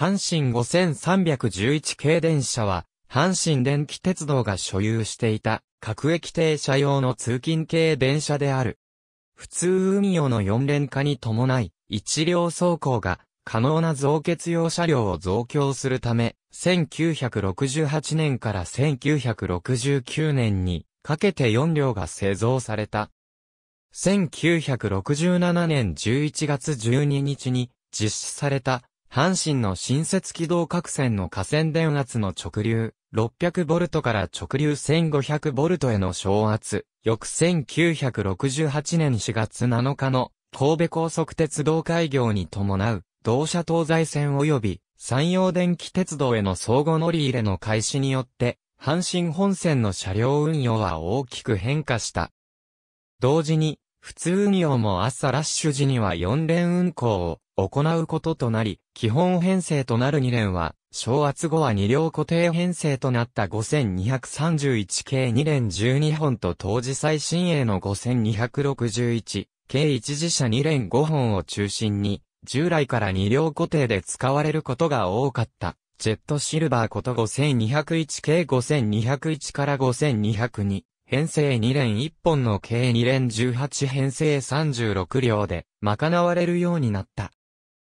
阪神5311系電車は、阪神電気鉄道が所有していた、各駅停車用の通勤系電車である。普通運用の4連化に伴い、一両走行が可能な増結用車両を増強するため、1968年から1969年にかけて4両が製造された。1967年11月12日に実施された阪神の新設軌道各線の河川電圧の直流、600ボルトから直流1500ボルトへの昇圧、翌1968年4月7日の神戸高速鉄道開業に伴う、同社東西線及び山陽電気鉄道への相互乗り入れの開始によって、阪神本線の車両運用は大きく変化した。同時に、普通運用も朝ラッシュ時には4連運行を行うこととなり、基本編成となる2連は、正圧後は2両固定編成となった5231系2連12本と当時最新鋭の5261系1次車2連5本を中心に、従来から2両固定で使われることが多かった。ジェットシルバーこと5201系5201から5202編成2連1本の計2連18編成36両で賄われるようになった。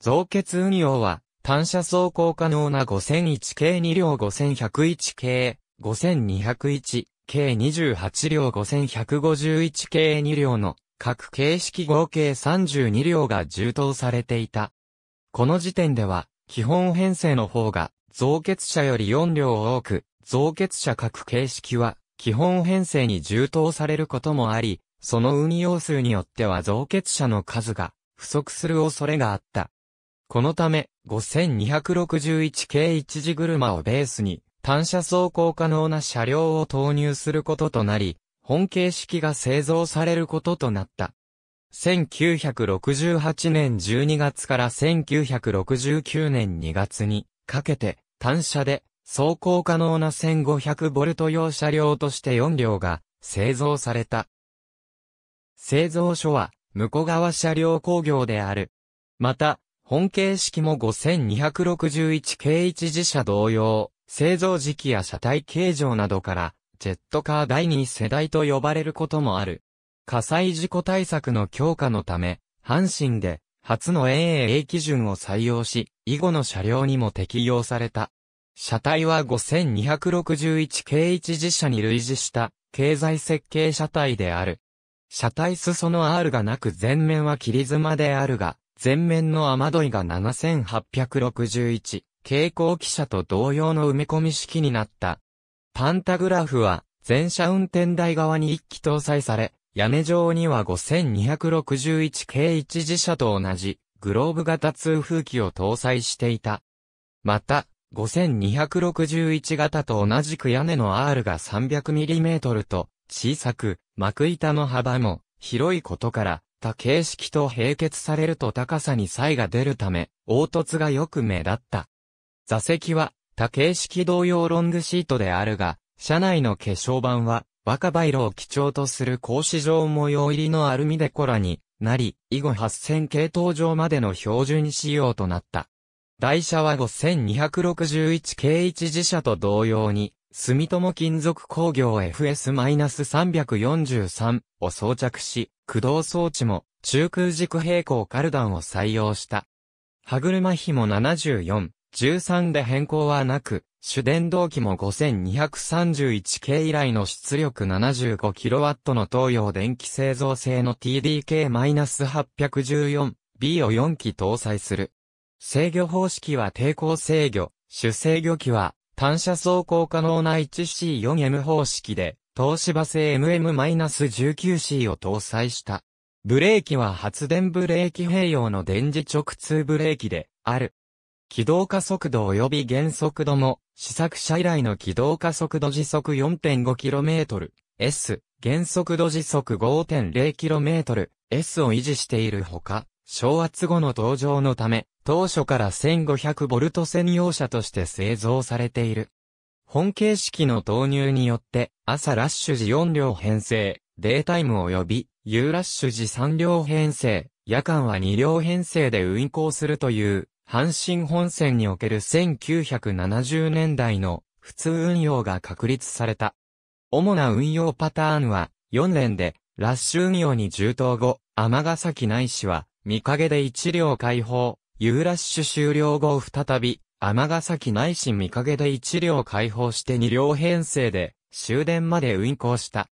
増結運用は、単車走行可能な5001系2両5101系、5201系28両5151系2両の各形式合計32両が充当されていた。この時点では、基本編成の方が、増結車より4両多く、増結車各形式は基本編成に充当されることもあり、その運用数によっては増結者の数が不足する恐れがあった。このため、5261系1時車をベースに、単車走行可能な車両を投入することとなり、本形式が製造されることとなった。1968年12月から1969年2月にかけて単車で走行可能な 1500V 用車両として4両が製造された。製造所は、向川車両工業である。また、本形式も5261系一自社同様、製造時期や車体形状などから、ジェットカー第2世代と呼ばれることもある。火災事故対策の強化のため、阪神で初の AAA 基準を採用し、以後の車両にも適用された。車体は 5261K1 自社に類似した経済設計車体である。車体裾の R がなく前面は切り妻であるが、前面の雨どいが 7861K 後期車と同様の埋め込み式になった。パンタグラフは全車運転台側に一機搭載され、屋根上には 5261K1 自社と同じグローブ型通風機を搭載していた。また、5261型と同じく屋根の R が 300mm と小さく、幕板の幅も広いことから、多形式と並結されると高さに差異が出るため、凹凸がよく目立った。座席は多形式同様ロングシートであるが、車内の化粧板は若葉色を基調とする格子状模様入りのアルミデコラになり、以後8000系統上までの標準仕様となった。台車は5261系1自社と同様に、住友金属工業 FS-343 を装着し、駆動装置も中空軸平行カルダンを採用した。歯車比も74、13で変更はなく、主電動機も 5231K 以来の出力 75kW の東洋電気製造製の TDK-814B を4機搭載する。制御方式は抵抗制御、主制御機は単車走行可能な 1C4M 方式で、東芝製 MM-19C を搭載した。ブレーキは発電ブレーキ併用の電磁直通ブレーキである。起動加速度及び減速度も、試作車以来の起動加速度時速 4.5km、S、減速度時速 5.0km、S を維持しているほか、小圧後の登場のため、当初から 1500V 専用車として製造されている。本形式の導入によって、朝ラッシュ時4両編成、データイム及び、夕ラッシュ時3両編成、夜間は2両編成で運行するという、阪神本線における1970年代の普通運用が確立された。主な運用パターンは、4連で、ラッシュ運用に充当後、天ヶ崎ないしは、見陰で1両開放、ユーラッシュ終了後再び、尼崎内市見影で1両開放して2両編成で、終電まで運行した。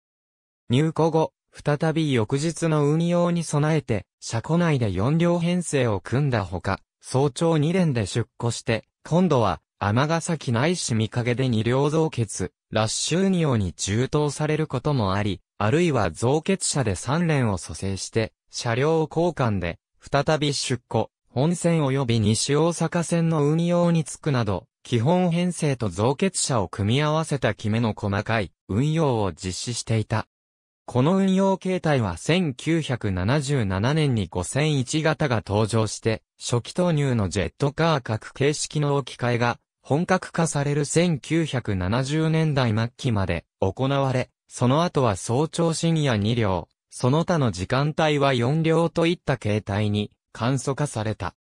入庫後、再び翌日の運用に備えて、車庫内で4両編成を組んだほか、早朝2連で出庫して、今度は、尼崎内市見影で2両増結、ラッシュ運用に充当されることもあり、あるいは増結車で3連を蘇生して、車両交換で、再び出庫、本線及び西大阪線の運用につくなど、基本編成と造血者を組み合わせた決めの細かい運用を実施していた。この運用形態は1977年に5001型が登場して、初期投入のジェットカー各形式の置き換えが本格化される1970年代末期まで行われ、その後は早朝深夜2両、その他の時間帯は4両といった形態に簡素化された。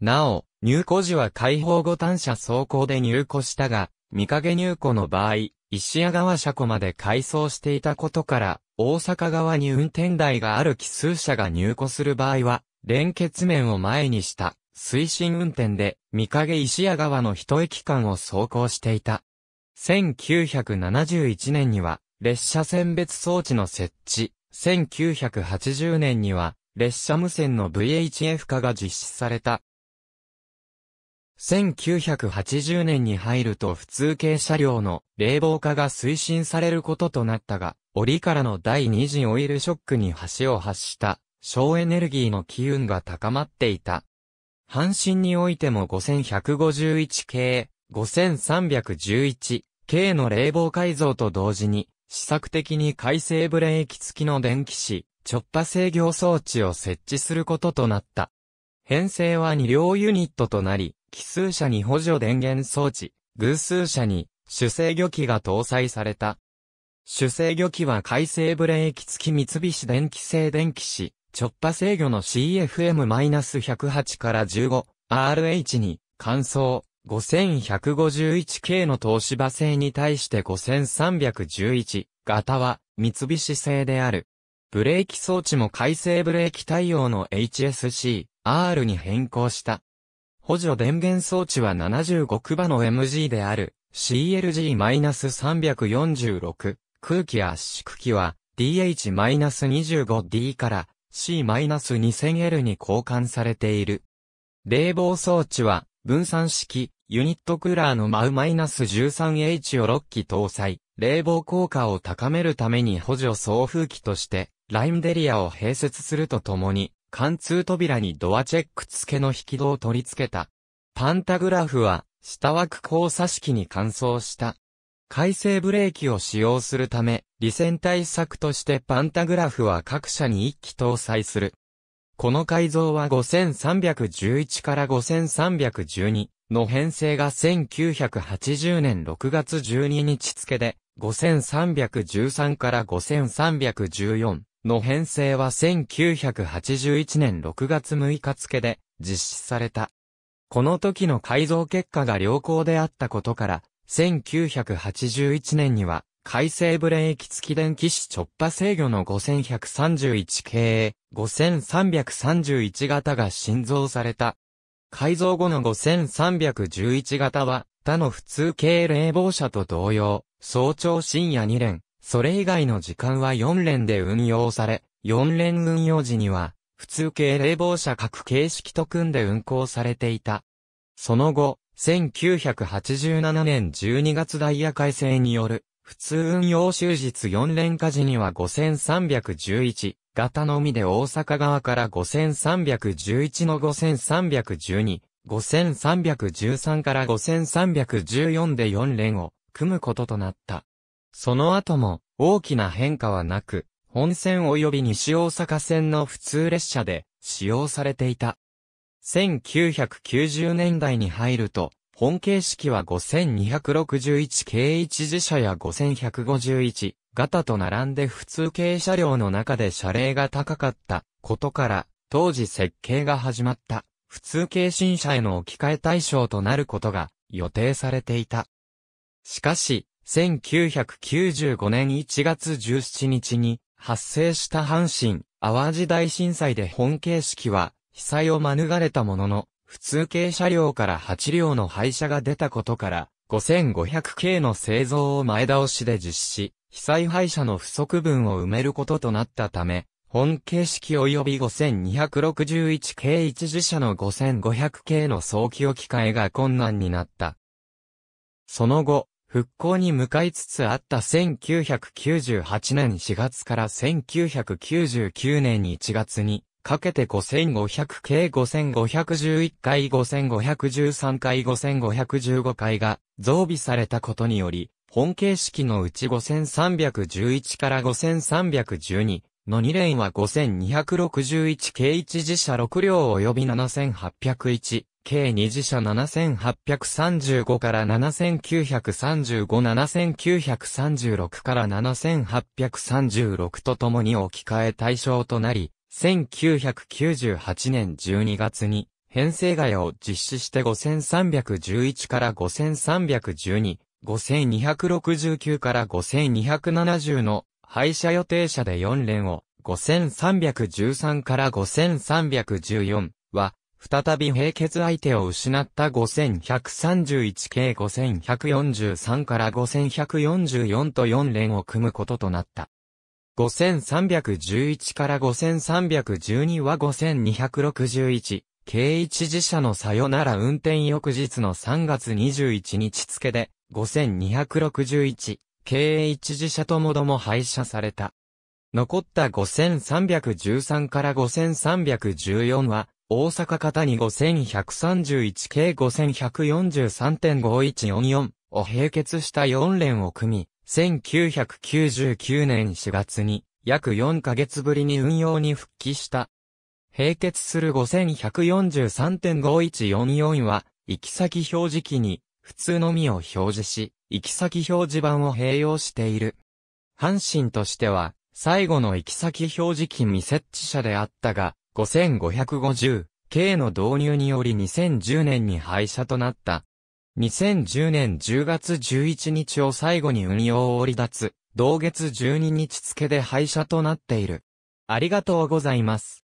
なお、入庫時は解放後単車走行で入庫したが、見陰入庫の場合、石屋川車庫まで改装していたことから、大阪側に運転台がある奇数車が入庫する場合は、連結面を前にした、推進運転で、見陰石屋川の一駅間を走行していた。1971年には、列車選別装置の設置、1980年には、列車無線の VHF 化が実施された。1980年に入ると普通系車両の冷房化が推進されることとなったが、折からの第二次オイルショックに橋を発した省エネルギーの機運が高まっていた。阪神においても5151系、5311系の冷房改造と同時に、試作的に改正ブレーキ付きの電気紙、直波制御装置を設置することとなった。編成は2両ユニットとなり、奇数車に補助電源装置、偶数車に主制御機が搭載された。主制御機は回生ブレーキ付き三菱電気製電気子、直波制御の CFM-108 から 15RH に、換装 5151K の東芝製に対して5311型は三菱製である。ブレーキ装置も改正ブレーキ対応の HSC、R に変更した。補助電源装置は75区場の MG である CLG-346。空気圧縮機は DH-25D から C-2000L に交換されている。冷房装置は分散式ユニットクーラーの MAU-13H を6機搭載。冷房効果を高めるために補助送風機としてラインデリアを併設するとともに、貫通扉にドアチェック付けの引き戸を取り付けた。パンタグラフは、下枠交差式に換装した。回生ブレーキを使用するため、利線対策としてパンタグラフは各社に1機搭載する。この改造は5311から5312の編成が1980年6月12日付で、5313から5314の編成は1981年6月6日付で実施された。この時の改造結果が良好であったことから、1981年には、改正ブレーキ付き電気子直波制御の5131系5331型が新造された。改造後の5311型は、他の普通系冷房車と同様、早朝深夜2連、それ以外の時間は4連で運用され、4連運用時には、普通系冷房車各形式と組んで運行されていた。その後、1987年12月ダイヤ改正による、普通運用終日4連火時には5311型のみで大阪側から5311の5312、5313から5314で4連を組むこととなった。その後も大きな変化はなく、本線及び西大阪線の普通列車で使用されていた。1990年代に入ると、本形式は5261系一次車や5151型と並んで普通系車両の中で車齢が高かったことから、当時設計が始まった普通系新車への置き換え対象となることが予定されていた。しかし、1995年1月17日に発生した阪神・淡路大震災で本形式は被災を免れたものの、普通系車両から8両の廃車が出たことから、5500系の製造を前倒しで実施、被災廃車の不足分を埋めることとなったため、本形式及び5261系一次車の5500系の早期置き換えが困難になった。その後、復興に向かいつつあった1998年4月から1999年1月にかけて5500計5511回5513回5515回が増備されたことにより、本形式のうち5311から5312の2連は5261計1自社6両及び7801計二次社7835から7935736 9から7836とともに置き換え対象となり、1998年12月に編成替えを実施して5311から5312、5269から5270の廃車予定車で4連を、5313から5314は再び平血相手を失った5131系5143から5144と4連を組むこととなった。5311から5312は5261、軽一自社のさよなら運転翌日の3月21日付で、5261、軽一自社ともども廃車された。残った5313から5314は、大阪方に5131計5143.5144を併結した4連を組み、1999年4月に約4ヶ月ぶりに運用に復帰した。併結する5143.5144は、行き先表示器に普通のみを表示し、行き先表示板を併用している。阪神としては、最後の行き先表示器未設置者であったが、5550K の導入により2010年に廃車となった。2010年10月11日を最後に運用を離脱、同月12日付で廃車となっている。ありがとうございます。